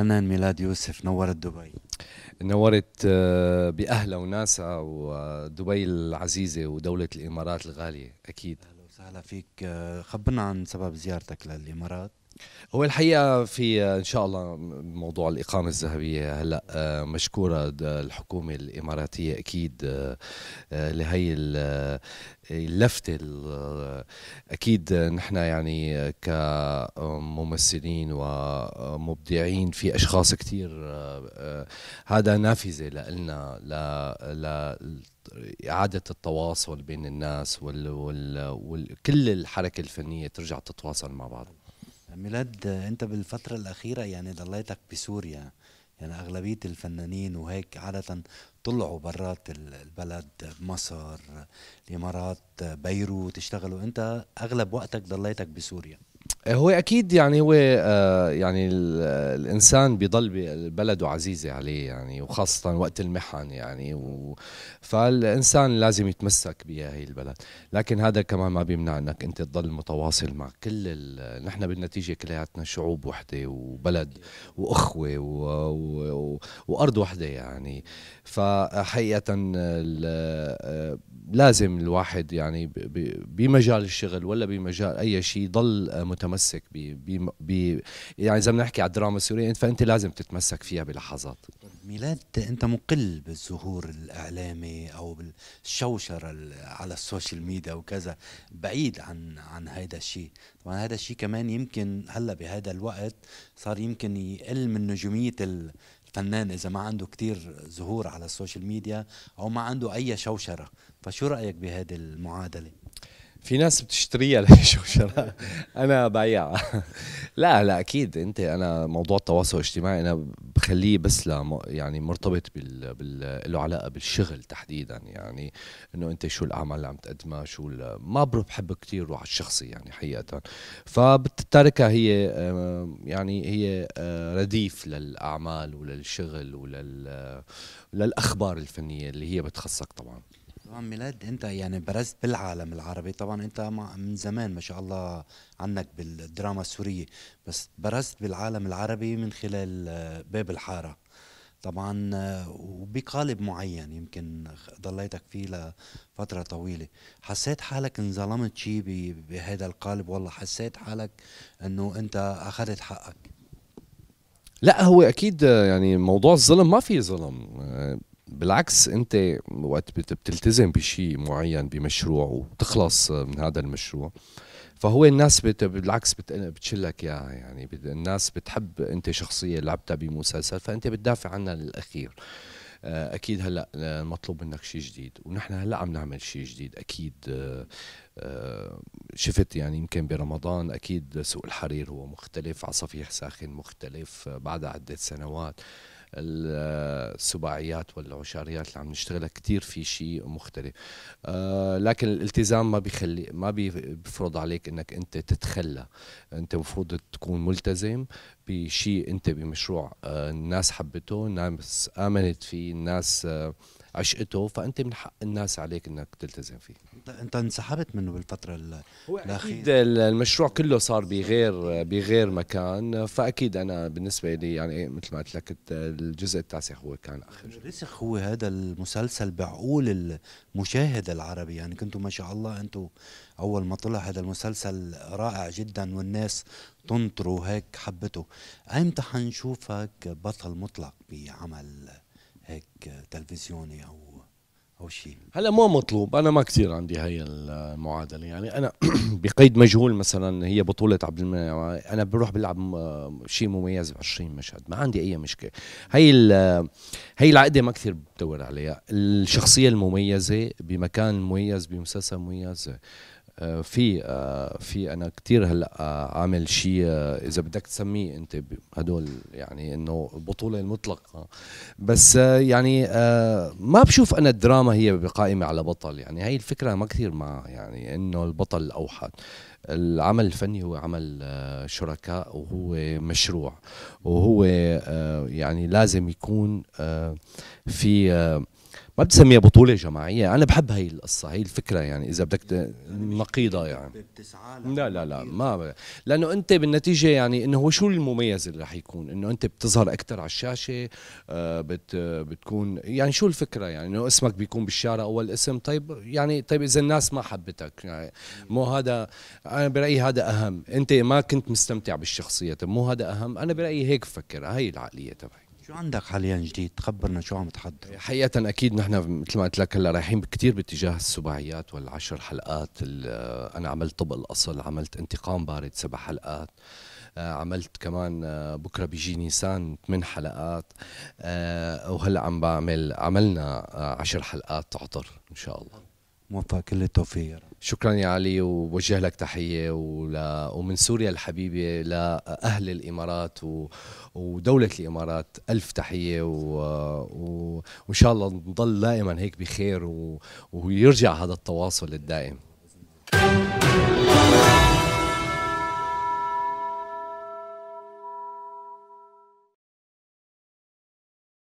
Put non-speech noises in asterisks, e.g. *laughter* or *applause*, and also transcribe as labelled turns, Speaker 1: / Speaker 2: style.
Speaker 1: فنان ميلاد يوسف نورت دبي نورت آه، باهلها
Speaker 2: وناسها ودبي العزيزه ودوله الامارات الغاليه اكيد اهلا وسهلا
Speaker 1: فيك آه، خبرنا عن سبب زيارتك للامارات
Speaker 2: هو الحقيقه في ان شاء الله موضوع الاقامه الذهبيه هلا آه، مشكوره الحكومه الاماراتيه اكيد آه، آه، لهي اللفته اكيد نحن يعني كممثلين ومبدعين في اشخاص كثير هذا نافذه لنا ل إعادة التواصل بين الناس وكل الحركة الفنية ترجع تتواصل مع بعض
Speaker 1: ميلاد انت بالفتره الاخيره يعني ضليتك بسوريا يعني اغلبيه الفنانين وهيك عاده طلعوا برات البلد مصر الامارات بيروت اشتغلوا انت اغلب وقتك ضليتك بسوريا
Speaker 2: هو اكيد يعني هو آه، يعني آه، الانسان بيضل بلده عزيزه عليه يعني وخاصه وقت المحن يعني فالانسان لازم يتمسك بهي البلد لكن هذا كمان ما بيمنع انك انت تضل متواصل مع كل نحن بالنتيجه كلياتنا شعوب وحده وبلد واخوه و... و... وارض وحده يعني فحقيقه ال... آه، لازم الواحد يعني ب... بمجال الشغل ولا بمجال اي شيء يضل متمسك متمسك ب ب يعني اذا بنحكي على الدراما
Speaker 1: السوريه فانت لازم تتمسك فيها بلحظات ميلاد انت مقل بالظهور الاعلامي او بالشوشره على السوشيال ميديا وكذا بعيد عن عن هذا الشيء طبعا هذا الشيء كمان يمكن هلا بهذا الوقت صار يمكن يقل من نجوميه الفنان اذا ما عنده كتير ظهور على السوشيال ميديا او ما عنده اي شوشره فشو رايك بهذه المعادله في ناس بتشتريها
Speaker 2: *laughs* لشو شراء انا بيعها *laughs* لا لا اكيد انت انا موضوع التواصل الاجتماعي انا بخليه بس ل يعني مرتبط بال, بال... له علاقه بالشغل تحديدا يعني انه انت شو الاعمال اللي عم تقدمها شو ما بحب كثير روح الشخصي يعني حقيقه فبتتركها هي يعني هي آه،
Speaker 1: رديف للاعمال وللشغل ولل للاخبار الفنيه اللي هي بتخصك طبعا طبعا ميلاد انت يعني برزت بالعالم العربي طبعا انت من زمان ما شاء الله عنك بالدراما السوريه بس برزت بالعالم العربي من خلال آه، باب الحاره طبعا آه، وبقالب معين يمكن ضليتك فيه لفترة طويلة حسيت حالك انظلمت شيء بهذا القالب والله حسيت حالك انه انت اخذت حقك
Speaker 2: لا هو اكيد آه، يعني موضوع الظلم ما في ظلم بالعكس انت وقت بتلتزم بشيء معين بمشروع وتخلص من هذا المشروع فهو الناس بت... بالعكس بت... بتشلك اياها يعني بت... الناس بتحب انت شخصيه لعبتها بمسلسل فانت بتدافع عنها للاخير آه، اكيد هلا آه، مطلوب منك شيء جديد ونحن هلا عم نعمل شيء جديد اكيد آه، شفت يعني يمكن برمضان اكيد سوق الحرير هو مختلف عصافيح ساخن مختلف بعد عده سنوات السباعيات والعشاريات اللي عم نشتغلها كثير في شيء مختلف آه، لكن الالتزام ما بيخلي ما بيفرض عليك انك انت تتخلى انت المفروض تكون ملتزم بشيء انت بمشروع آه، الناس حبته الناس امنت فيه الناس آآ آه، عشقته
Speaker 1: فانت من حق الناس عليك انك تلتزم فيه انت انسحبت منه بالفتره الاخيره
Speaker 2: المشروع كله صار بغير بغير مكان فاكيد انا بالنسبه لي يعني إيه، مثل ما قلت لك الجزء التاسع هو كان اخر
Speaker 1: الرسخ هو هذا المسلسل بعقول المشاهد العربي يعني كنتوا ما شاء الله انتوا اول ما طلع هذا المسلسل رائع جدا والناس تنطره هيك حبته ايمتى حنشوفك بطل مطلق بعمل هيك تلفزيوني او
Speaker 2: او شيء هلا مو مطلوب انا ما كثير عندي هي المعادله يعني انا *clears throat* بقيد مجهول مثلا هي بطوله عبد المنعم انا بروح بلعب شيء مميز ب 20 مشهد ما عندي اي مشكله هي هي العقده ما كثير بدور عليها الشخصيه المميزه بمكان مميز بمسلسل مميز في في انا كثير هلا عامل شيء اذا بدك تسميه انت هدول يعني انه البطوله المطلقه بس يعني ما بشوف انا الدراما هي بقائمه على بطل يعني هي الفكره ما كثير مع يعني انه البطل الاوحد العمل الفني هو عمل شركاء وهو مشروع وهو يعني لازم يكون في ما بتسميها بطوله جماعيه انا بحب هي القصه هي الفكره يعني اذا بدك نقيضه يعني لا لا لا ما لانه انت بالنتيجه يعني انه هو شو المميز اللي رح يكون انه انت بتظهر اكثر على الشاشه آه، بت بتكون يعني شو الفكره يعني انه اسمك بيكون بالشارع اول اسم طيب يعني طيب اذا الناس ما حبتك يعني مو هذا انا برايي هذا اهم انت ما كنت مستمتع بالشخصيه طيب مو هذا اهم انا برايي هيك بفكر هي العقليه تبعي شو عندك حاليا جديد تخبرنا شو عم تحضر حقيقه اكيد نحن مثل ما قلت لك هلا رايحين كثير باتجاه السباعيات والعشر حلقات آه، انا عملت طبق الاصل عملت انتقام بارد سبع حلقات آه، عملت كمان آه، بكره بيجي نيسان ثمان حلقات وهلا عم بعمل عملنا عشر حلقات عطر ان شاء الله
Speaker 1: موفق كل التوفيق يا رب
Speaker 2: شكرا يا علي وبوجه لك تحيه ول... ومن سوريا الحبيبه لاهل الامارات و... ودوله الامارات الف تحيه و... و... وان شاء الله نضل دائما هيك بخير و... ويرجع هذا التواصل الدائم